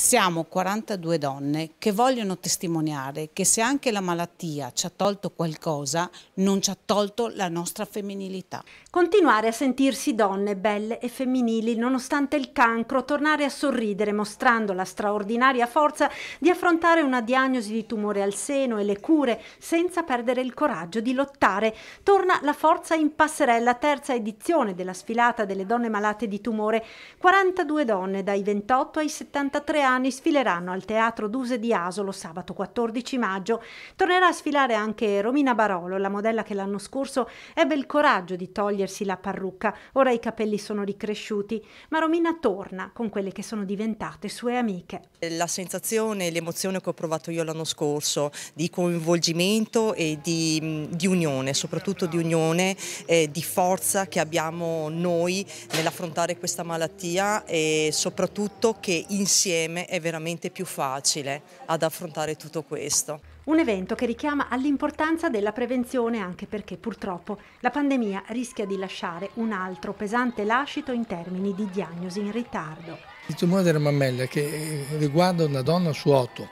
Siamo 42 donne che vogliono testimoniare che se anche la malattia ci ha tolto qualcosa, non ci ha tolto la nostra femminilità. Continuare a sentirsi donne belle e femminili nonostante il cancro, tornare a sorridere mostrando la straordinaria forza di affrontare una diagnosi di tumore al seno e le cure senza perdere il coraggio di lottare. Torna la forza in passerella, terza edizione della sfilata delle donne malate di tumore. 42 donne dai 28 ai 73 anni anni sfileranno al Teatro Duse di Asolo sabato 14 maggio. Tornerà a sfilare anche Romina Barolo, la modella che l'anno scorso ebbe il coraggio di togliersi la parrucca, ora i capelli sono ricresciuti, ma Romina torna con quelle che sono diventate sue amiche. La sensazione, l'emozione che ho provato io l'anno scorso di coinvolgimento e di, di unione, soprattutto di unione, eh, di forza che abbiamo noi nell'affrontare questa malattia e soprattutto che insieme insieme è veramente più facile ad affrontare tutto questo. Un evento che richiama all'importanza della prevenzione anche perché purtroppo la pandemia rischia di lasciare un altro pesante lascito in termini di diagnosi in ritardo. Il tumore della mammella che riguarda una donna su otto,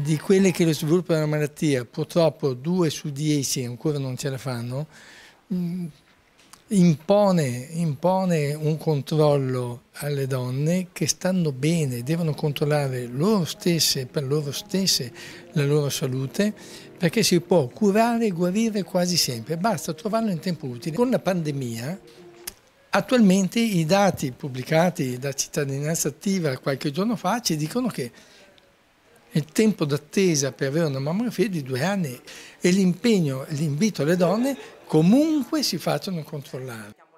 di quelle che lo sviluppano la malattia, purtroppo due su dieci ancora non ce la fanno, mm, impone, impone un controllo alle donne che stanno bene, devono controllare loro stesse, per loro stesse, la loro salute, perché si può curare e guarire quasi sempre, basta trovarlo in tempo utile. Con la pandemia, attualmente i dati pubblicati da Cittadinanza Attiva qualche giorno fa ci dicono che il tempo d'attesa per avere una mammografia è di due anni e l'impegno, l'invito alle donne comunque si facciano controllare.